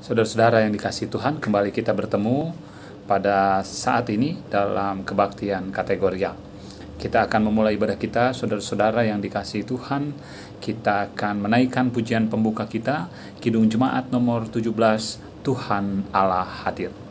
Saudara-saudara yang dikasih Tuhan, kembali kita bertemu pada saat ini dalam kebaktian kategorial. Kita akan memulai ibadah kita, saudara-saudara yang dikasih Tuhan. Kita akan menaikkan pujian pembuka kita, Kidung Jemaat nomor 17, Tuhan Allah Hadir.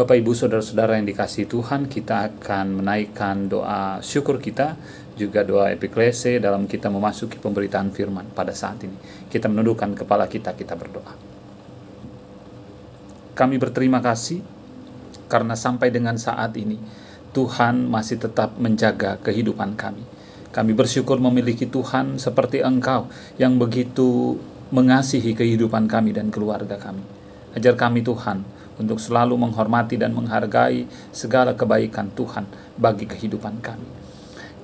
Bapak Ibu saudara-saudara yang dikasih Tuhan, kita akan menaikkan doa syukur kita juga doa epiklese dalam kita memasuki pemberitaan firman pada saat ini. Kita menundukkan kepala kita, kita berdoa. Kami berterima kasih karena sampai dengan saat ini Tuhan masih tetap menjaga kehidupan kami. Kami bersyukur memiliki Tuhan seperti Engkau yang begitu mengasihi kehidupan kami dan keluarga kami. Ajar kami Tuhan untuk selalu menghormati dan menghargai segala kebaikan Tuhan bagi kehidupan kami.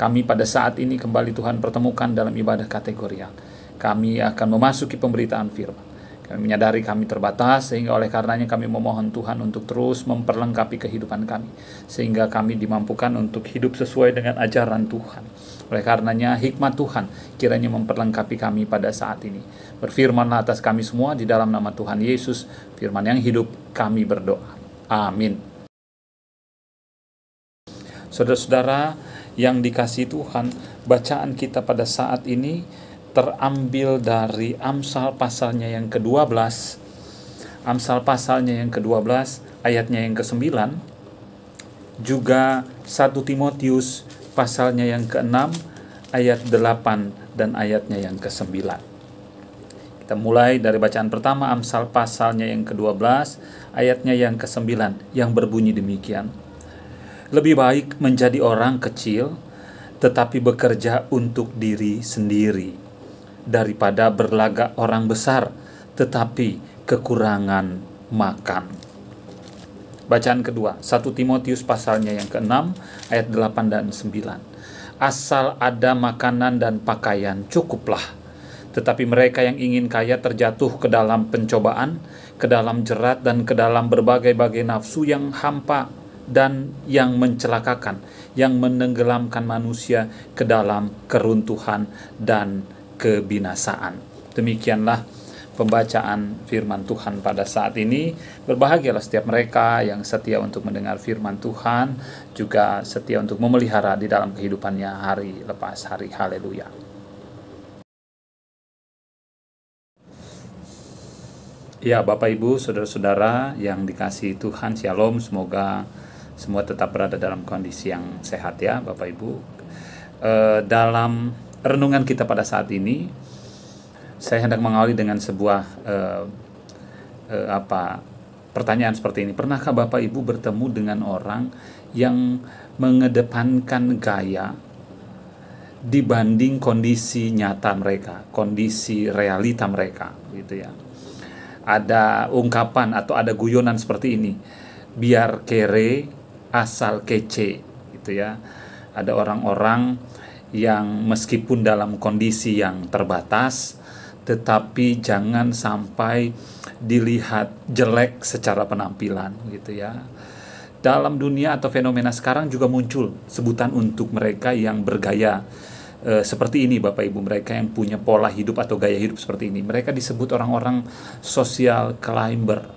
Kami pada saat ini kembali Tuhan pertemukan dalam ibadah kategorial. Kami akan memasuki pemberitaan firman. Kami menyadari kami terbatas, sehingga oleh karenanya kami memohon Tuhan untuk terus memperlengkapi kehidupan kami, sehingga kami dimampukan untuk hidup sesuai dengan ajaran Tuhan. Oleh karenanya, hikmat Tuhan kiranya memperlengkapi kami pada saat ini. Berfirmanlah atas kami semua di dalam nama Tuhan Yesus, firman yang hidup, kami berdoa. Amin. Saudara-saudara yang dikasih Tuhan, bacaan kita pada saat ini terambil dari Amsal pasalnya yang ke-12 Amsal pasalnya yang ke-12 ayatnya yang ke-9 juga 1 Timotius pasalnya yang ke-6 ayat 8 dan ayatnya yang ke-9 kita mulai dari bacaan pertama Amsal pasalnya yang ke-12 ayatnya yang ke-9 yang berbunyi demikian lebih baik menjadi orang kecil tetapi bekerja untuk diri sendiri daripada berlagak orang besar, tetapi kekurangan makan. Bacaan kedua, 1 Timotius pasalnya yang ke-6 ayat 8 dan 9. Asal ada makanan dan pakaian cukuplah. Tetapi mereka yang ingin kaya terjatuh ke dalam pencobaan, ke dalam jerat dan ke dalam berbagai-bagai nafsu yang hampa dan yang mencelakakan, yang menenggelamkan manusia ke dalam keruntuhan dan kebinasaan. Demikianlah pembacaan firman Tuhan pada saat ini. Berbahagialah setiap mereka yang setia untuk mendengar firman Tuhan, juga setia untuk memelihara di dalam kehidupannya hari lepas hari. Haleluya. Ya, Bapak Ibu, saudara-saudara yang dikasih Tuhan, Shalom. Semoga semua tetap berada dalam kondisi yang sehat ya, Bapak Ibu. E, dalam renungan kita pada saat ini, saya hendak mengawali dengan sebuah uh, uh, apa pertanyaan seperti ini. Pernahkah Bapak Ibu bertemu dengan orang yang mengedepankan gaya dibanding kondisi nyata mereka, kondisi realita mereka, gitu ya. Ada ungkapan atau ada guyonan seperti ini. Biar kere asal kece, gitu ya. Ada orang-orang yang meskipun dalam kondisi yang terbatas, tetapi jangan sampai dilihat jelek secara penampilan gitu ya. Dalam dunia atau fenomena sekarang juga muncul sebutan untuk mereka yang bergaya e, seperti ini Bapak Ibu mereka yang punya pola hidup atau gaya hidup seperti ini. Mereka disebut orang-orang social climber.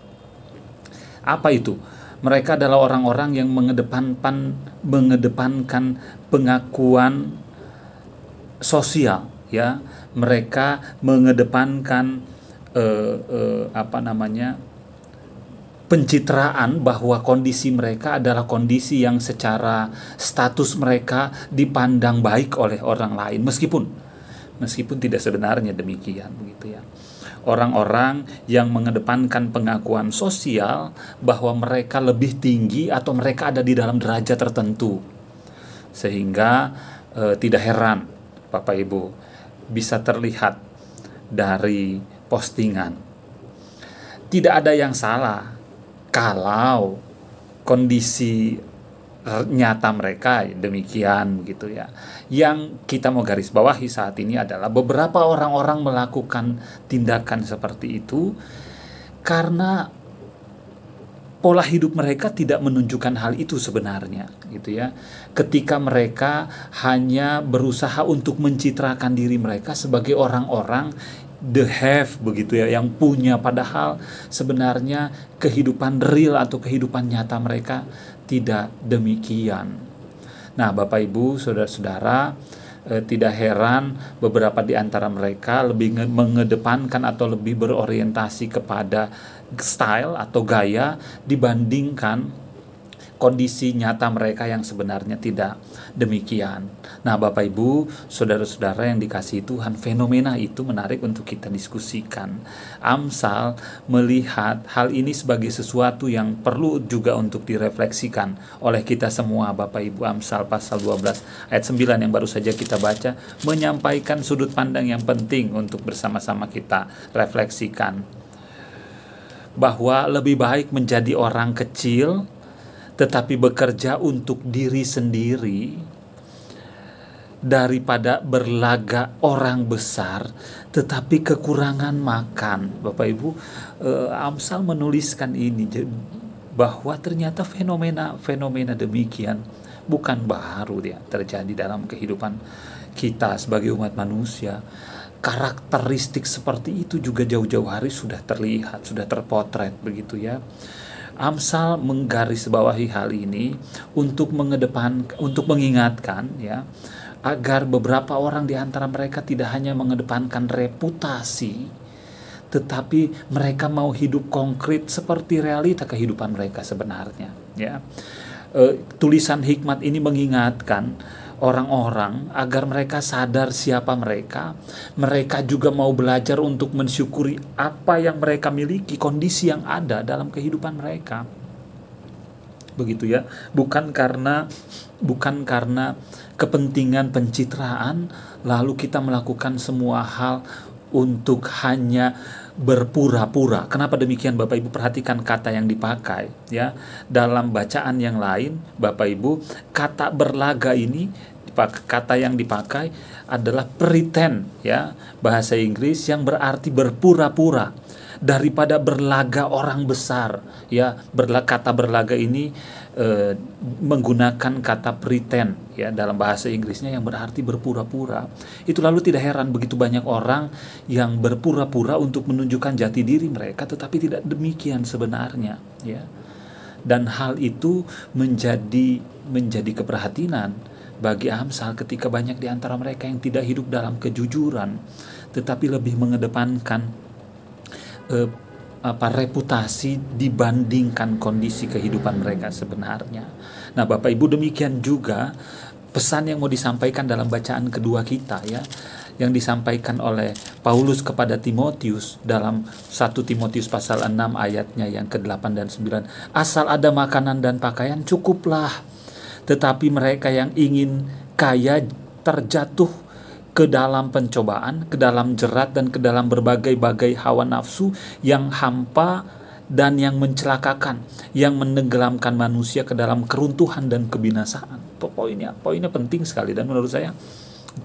Apa itu? Mereka adalah orang-orang yang mengedepankan mengedepankan pengakuan sosial ya mereka mengedepankan eh, eh, apa namanya pencitraan bahwa kondisi mereka adalah kondisi yang secara status mereka dipandang baik oleh orang lain meskipun meskipun tidak sebenarnya demikian begitu ya orang-orang yang mengedepankan pengakuan sosial bahwa mereka lebih tinggi atau mereka ada di dalam derajat tertentu sehingga eh, tidak heran Bapak Ibu bisa terlihat dari postingan. Tidak ada yang salah kalau kondisi nyata mereka demikian gitu ya. Yang kita mau garis bawahi saat ini adalah beberapa orang-orang melakukan tindakan seperti itu karena pola hidup mereka tidak menunjukkan hal itu sebenarnya gitu ya ketika mereka hanya berusaha untuk mencitrakan diri mereka sebagai orang-orang the have begitu ya yang punya padahal sebenarnya kehidupan real atau kehidupan nyata mereka tidak demikian nah Bapak Ibu saudara-saudara Eh, tidak heran beberapa di antara mereka lebih mengedepankan atau lebih berorientasi kepada style atau gaya dibandingkan kondisi nyata mereka yang sebenarnya tidak demikian. Nah, Bapak Ibu, saudara-saudara yang dikasihi Tuhan, fenomena itu menarik untuk kita diskusikan. Amsal melihat hal ini sebagai sesuatu yang perlu juga untuk direfleksikan oleh kita semua, Bapak Ibu. Amsal pasal 12 ayat 9 yang baru saja kita baca menyampaikan sudut pandang yang penting untuk bersama-sama kita refleksikan bahwa lebih baik menjadi orang kecil tetapi bekerja untuk diri sendiri daripada berlaga orang besar tetapi kekurangan makan. Bapak Ibu, eh, Amsal menuliskan ini bahwa ternyata fenomena-fenomena demikian bukan baru dia terjadi dalam kehidupan kita sebagai umat manusia. Karakteristik seperti itu juga jauh-jauh hari sudah terlihat, sudah terpotret begitu ya. Amsal menggarisbawahi hal ini untuk mengedepan untuk mengingatkan ya agar beberapa orang di antara mereka tidak hanya mengedepankan reputasi tetapi mereka mau hidup konkret seperti realita kehidupan mereka sebenarnya ya e, tulisan hikmat ini mengingatkan orang-orang agar mereka sadar siapa mereka. Mereka juga mau belajar untuk mensyukuri apa yang mereka miliki, kondisi yang ada dalam kehidupan mereka. Begitu ya. Bukan karena bukan karena kepentingan pencitraan lalu kita melakukan semua hal untuk hanya berpura-pura. Kenapa demikian Bapak Ibu perhatikan kata yang dipakai ya. Dalam bacaan yang lain Bapak Ibu kata berlaga ini kata yang dipakai adalah pretend ya bahasa Inggris yang berarti berpura-pura daripada berlaga orang besar ya berla, kata berlaga ini e, menggunakan kata pretend ya dalam bahasa Inggrisnya yang berarti berpura-pura itu lalu tidak heran begitu banyak orang yang berpura-pura untuk menunjukkan jati diri mereka tetapi tidak demikian sebenarnya ya dan hal itu menjadi menjadi keperhatinan bagi Amsal ketika banyak di antara mereka yang tidak hidup dalam kejujuran tetapi lebih mengedepankan eh, apa reputasi dibandingkan kondisi kehidupan mereka sebenarnya. Nah, Bapak Ibu demikian juga pesan yang mau disampaikan dalam bacaan kedua kita ya yang disampaikan oleh Paulus kepada Timotius dalam 1 Timotius pasal 6 ayatnya yang ke-8 dan 9. Asal ada makanan dan pakaian cukuplah tetapi mereka yang ingin kaya terjatuh ke dalam pencobaan, ke dalam jerat dan ke dalam berbagai-bagai hawa nafsu yang hampa dan yang mencelakakan, yang menenggelamkan manusia ke dalam keruntuhan dan kebinasaan. Poinnya, poinnya penting sekali dan menurut saya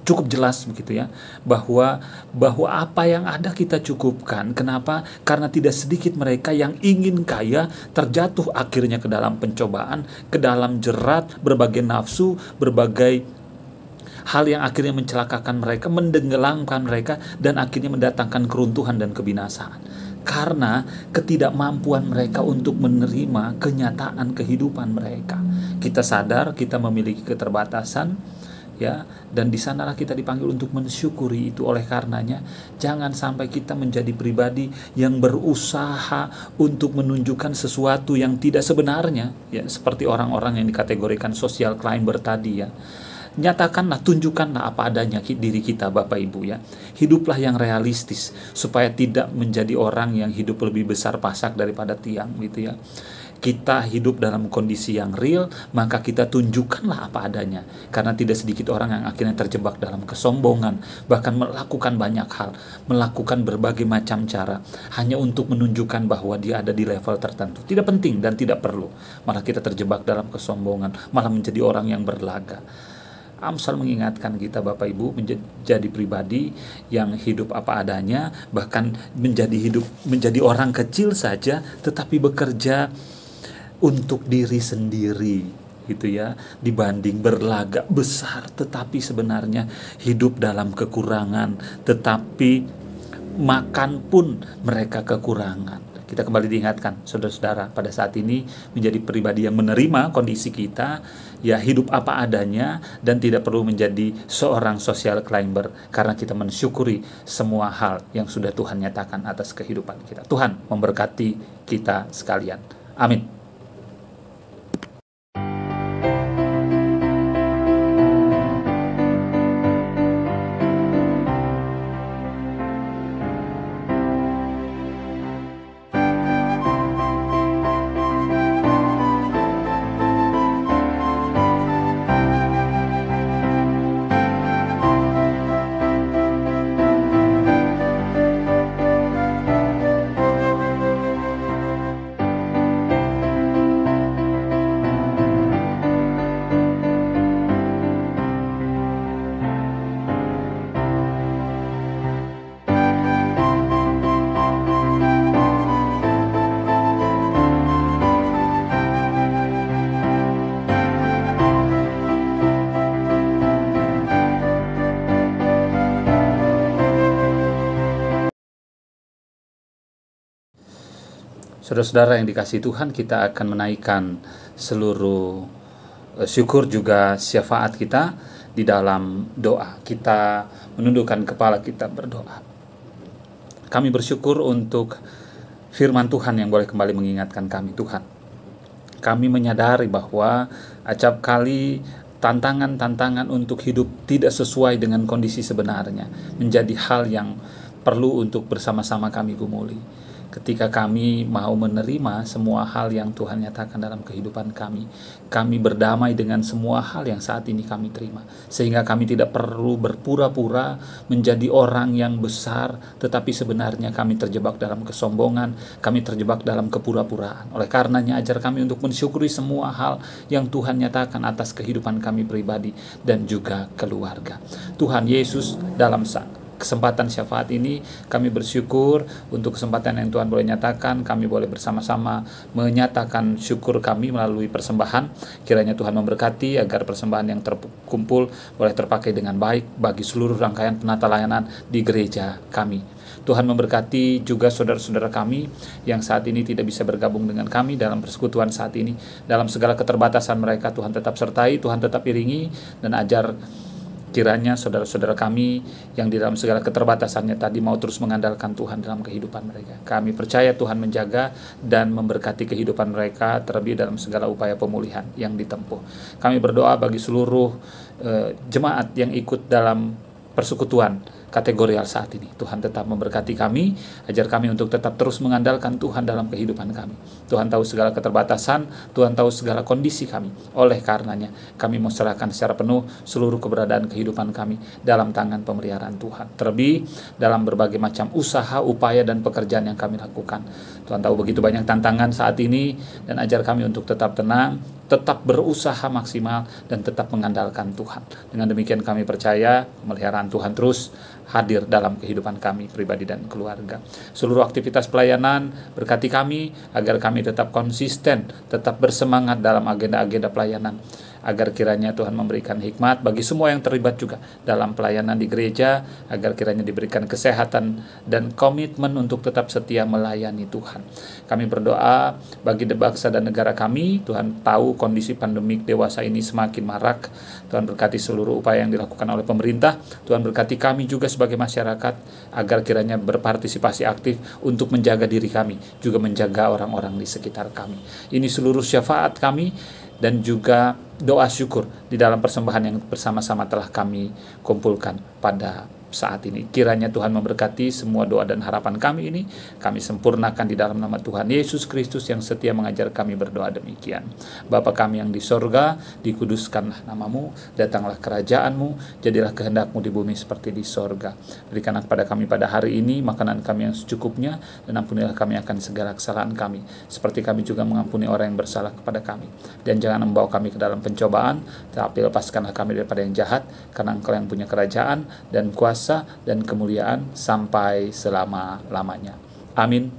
cukup jelas begitu ya bahwa bahwa apa yang ada kita cukupkan kenapa karena tidak sedikit mereka yang ingin kaya terjatuh akhirnya ke dalam pencobaan ke dalam jerat berbagai nafsu berbagai hal yang akhirnya mencelakakan mereka mendenggelamkan mereka dan akhirnya mendatangkan keruntuhan dan kebinasaan karena ketidakmampuan mereka untuk menerima kenyataan kehidupan mereka. Kita sadar kita memiliki keterbatasan, ya dan di sanalah kita dipanggil untuk mensyukuri itu oleh karenanya jangan sampai kita menjadi pribadi yang berusaha untuk menunjukkan sesuatu yang tidak sebenarnya ya seperti orang-orang yang dikategorikan social climber tadi ya nyatakanlah, tunjukkanlah apa adanya diri kita Bapak Ibu ya. Hiduplah yang realistis supaya tidak menjadi orang yang hidup lebih besar pasak daripada tiang gitu ya kita hidup dalam kondisi yang real, maka kita tunjukkanlah apa adanya. Karena tidak sedikit orang yang akhirnya terjebak dalam kesombongan, bahkan melakukan banyak hal, melakukan berbagai macam cara, hanya untuk menunjukkan bahwa dia ada di level tertentu. Tidak penting dan tidak perlu. Malah kita terjebak dalam kesombongan, malah menjadi orang yang berlaga. Amsal mengingatkan kita Bapak Ibu menjadi pribadi yang hidup apa adanya bahkan menjadi hidup menjadi orang kecil saja tetapi bekerja untuk diri sendiri gitu ya dibanding berlagak besar tetapi sebenarnya hidup dalam kekurangan tetapi makan pun mereka kekurangan kita kembali diingatkan saudara-saudara pada saat ini menjadi pribadi yang menerima kondisi kita ya hidup apa adanya dan tidak perlu menjadi seorang social climber karena kita mensyukuri semua hal yang sudah Tuhan nyatakan atas kehidupan kita Tuhan memberkati kita sekalian amin Saudara-saudara yang dikasih Tuhan, kita akan menaikkan seluruh eh, syukur juga syafaat kita di dalam doa. Kita menundukkan kepala kita berdoa. Kami bersyukur untuk firman Tuhan yang boleh kembali mengingatkan kami Tuhan. Kami menyadari bahwa acap kali tantangan-tantangan untuk hidup tidak sesuai dengan kondisi sebenarnya menjadi hal yang perlu untuk bersama-sama kami gumuli ketika kami mau menerima semua hal yang Tuhan nyatakan dalam kehidupan kami, kami berdamai dengan semua hal yang saat ini kami terima, sehingga kami tidak perlu berpura-pura menjadi orang yang besar, tetapi sebenarnya kami terjebak dalam kesombongan, kami terjebak dalam kepura-puraan. Oleh karenanya, ajar kami untuk mensyukuri semua hal yang Tuhan nyatakan atas kehidupan kami pribadi dan juga keluarga. Tuhan Yesus, dalam sang kesempatan syafaat ini kami bersyukur untuk kesempatan yang Tuhan boleh nyatakan kami boleh bersama-sama menyatakan syukur kami melalui persembahan kiranya Tuhan memberkati agar persembahan yang terkumpul boleh terpakai dengan baik bagi seluruh rangkaian penata layanan di gereja kami Tuhan memberkati juga saudara-saudara kami yang saat ini tidak bisa bergabung dengan kami dalam persekutuan saat ini. Dalam segala keterbatasan mereka, Tuhan tetap sertai, Tuhan tetap iringi, dan ajar Kiranya saudara-saudara kami yang di dalam segala keterbatasannya tadi mau terus mengandalkan Tuhan dalam kehidupan mereka. Kami percaya Tuhan menjaga dan memberkati kehidupan mereka terlebih dalam segala upaya pemulihan yang ditempuh. Kami berdoa bagi seluruh uh, jemaat yang ikut dalam persekutuan kategorial saat ini. Tuhan tetap memberkati kami, ajar kami untuk tetap terus mengandalkan Tuhan dalam kehidupan kami. Tuhan tahu segala keterbatasan, Tuhan tahu segala kondisi kami. Oleh karenanya, kami mau serahkan secara penuh seluruh keberadaan kehidupan kami dalam tangan pemeliharaan Tuhan. Terlebih dalam berbagai macam usaha, upaya, dan pekerjaan yang kami lakukan. Tuhan tahu begitu banyak tantangan saat ini, dan ajar kami untuk tetap tenang, tetap berusaha maksimal, dan tetap mengandalkan Tuhan. Dengan demikian kami percaya pemeliharaan Tuhan terus hadir dalam kehidupan kami pribadi dan keluarga. Seluruh aktivitas pelayanan berkati kami agar kami tetap konsisten, tetap bersemangat dalam agenda-agenda pelayanan agar kiranya Tuhan memberikan hikmat bagi semua yang terlibat juga dalam pelayanan di gereja, agar kiranya diberikan kesehatan dan komitmen untuk tetap setia melayani Tuhan. Kami berdoa bagi bangsa dan negara kami, Tuhan tahu kondisi pandemik dewasa ini semakin marak. Tuhan berkati seluruh upaya yang dilakukan oleh pemerintah. Tuhan berkati kami juga sebagai masyarakat agar kiranya berpartisipasi aktif untuk menjaga diri kami, juga menjaga orang-orang di sekitar kami. Ini seluruh syafaat kami dan juga doa syukur di dalam persembahan yang bersama-sama telah kami kumpulkan pada saat ini. Kiranya Tuhan memberkati semua doa dan harapan kami ini. Kami sempurnakan di dalam nama Tuhan Yesus Kristus yang setia mengajar kami berdoa demikian. Bapa kami yang di sorga, dikuduskanlah namamu, datanglah kerajaanmu, jadilah kehendakmu di bumi seperti di sorga. berikanlah kepada kami pada hari ini makanan kami yang secukupnya, dan ampunilah kami akan segala kesalahan kami, seperti kami juga mengampuni orang yang bersalah kepada kami. Dan jangan membawa kami ke dalam pencobaan, tapi lepaskanlah kami daripada yang jahat, karena engkau yang punya kerajaan dan kuasa kuasa dan kemuliaan sampai selama-lamanya. Amin.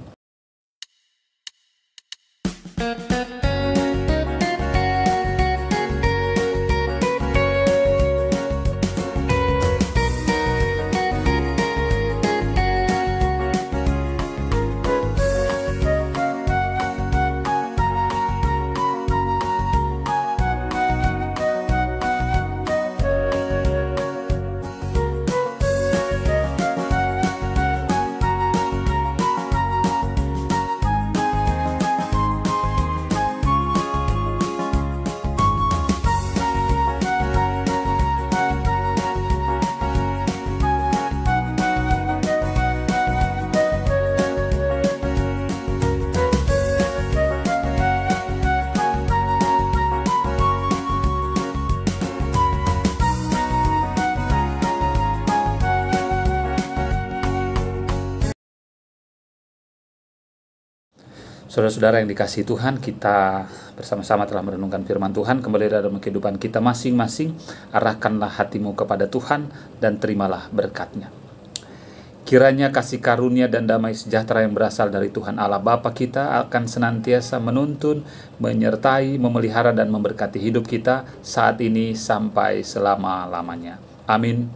Saudara-saudara yang dikasih Tuhan, kita bersama-sama telah merenungkan firman Tuhan. Kembali dalam kehidupan kita masing-masing, arahkanlah hatimu kepada Tuhan dan terimalah berkatnya. Kiranya kasih karunia dan damai sejahtera yang berasal dari Tuhan Allah Bapa kita akan senantiasa menuntun, menyertai, memelihara dan memberkati hidup kita saat ini sampai selama-lamanya. Amin.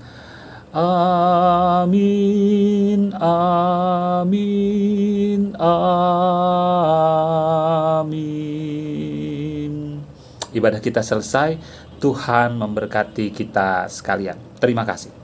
Amin, amin, amin. Ibadah kita selesai, Tuhan memberkati kita sekalian. Terima kasih.